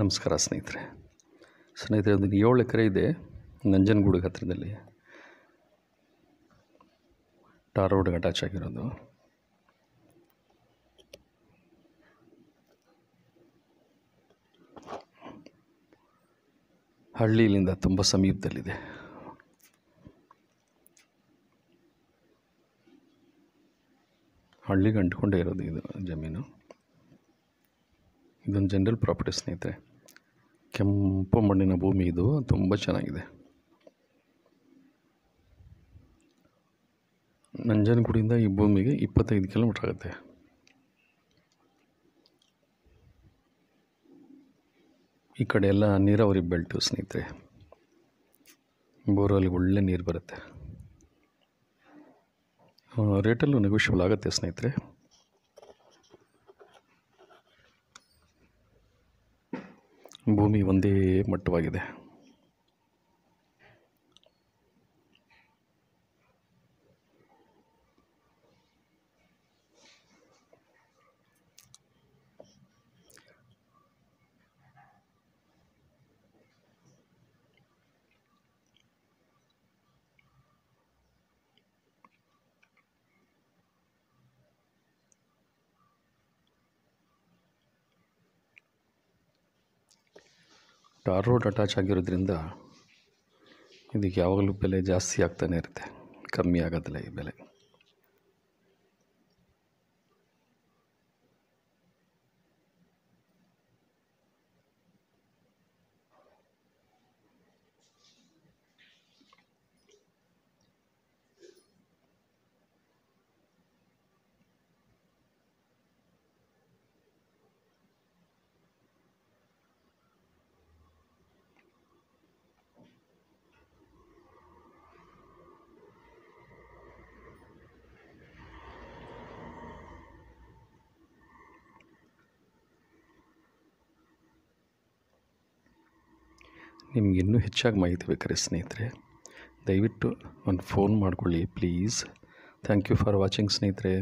ನಮಸ್ಕಾರ ಸ್ನೇಹಿತರೆ ಸ್ನೇಹಿತರೆ ಒಂದು ಏಳು ಎಕರೆ ಇದೆ ನಂಜನಗೂಡಿಗೆ ಹತ್ತಿರದಲ್ಲಿ ಟಾರ್ ರೋಡ್ಗೆ ಅಟ್ಯಾಚ್ ಆಗಿರೋದು ಹಳ್ಳಿಯಿಂದ ತುಂಬ ಸಮೀಪದಲ್ಲಿದೆ ಹಳ್ಳಿಗೆ ಅಂಟ್ಕೊಂಡೇ ಇರೋದು ಇದು ಜಮೀನು ಇದೊಂದು ಜನರಲ್ ಪ್ರಾಪರ್ಟಿ ಸ್ನೇಹಿತರೆ ಕೆಂಪು ಮಣ್ಣಿನ ಭೂಮಿ ಇದು ತುಂಬ ಚೆನ್ನಾಗಿದೆ ನಂಜನಗೂಡಿಂದ ಈ ಭೂಮಿಗೆ ಇಪ್ಪತ್ತೈದು ಕಿಲೋಮೀಟ್ರ್ ಆಗುತ್ತೆ ಈ ಕಡೆ ಎಲ್ಲ ನೀರಾವರಿ ಬೆಲ್ಟು ಸ್ನೇಹಿತರೆ ಬೋರಲ್ಲಿ ಒಳ್ಳೆ ನೀರು ಬರುತ್ತೆ ರೇಟಲ್ಲೂ ನೆಗೋಷಿಯಬಲ್ ಆಗುತ್ತೆ ಸ್ನೇಹಿತರೆ ಭೂಮಿ ಒಂದೇ ಮಟ್ಟವಾಗಿದೆ ಸ್ಟಾರ್ ರೋಡ್ ಅಟ್ಯಾಚ್ ಆಗಿರೋದ್ರಿಂದ ಇದಕ್ಕೆ ಯಾವಾಗಲೂ ಬೆಲೆ ಜಾಸ್ತಿ ಆಗ್ತಾನೆ ಇರುತ್ತೆ ಕಮ್ಮಿ ಆಗೋದಿಲ್ಲ ಈ ಬೆಲೆ ಇನ್ನೂ ಹೆಚ್ಚಾಗಿ ಮಾಹಿತಿ ಬೇಕಾರೆ ಸ್ನೇಹಿತರೆ ದಯವಿಟ್ಟು ಒಂದು ಫೋನ್ ಮಾಡಿಕೊಳ್ಳಿ please thank you for watching ಸ್ನೇಹಿತರೆ